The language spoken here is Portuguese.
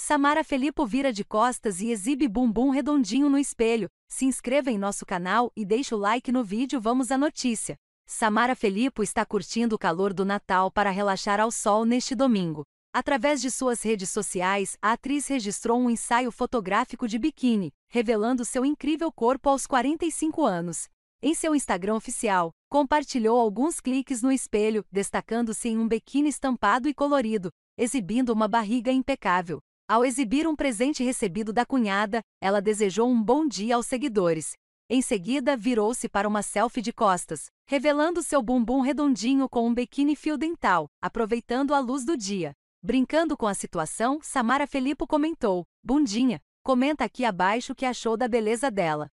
Samara Felipe vira de costas e exibe bumbum redondinho no espelho. Se inscreva em nosso canal e deixa o like no vídeo. Vamos à notícia. Samara Felipe está curtindo o calor do Natal para relaxar ao sol neste domingo. Através de suas redes sociais, a atriz registrou um ensaio fotográfico de biquíni, revelando seu incrível corpo aos 45 anos. Em seu Instagram oficial, compartilhou alguns cliques no espelho, destacando-se em um biquíni estampado e colorido, exibindo uma barriga impecável. Ao exibir um presente recebido da cunhada, ela desejou um bom dia aos seguidores. Em seguida, virou-se para uma selfie de costas, revelando seu bumbum redondinho com um biquíni fio dental, aproveitando a luz do dia. Brincando com a situação, Samara Felipe comentou: Bundinha, comenta aqui abaixo o que achou da beleza dela.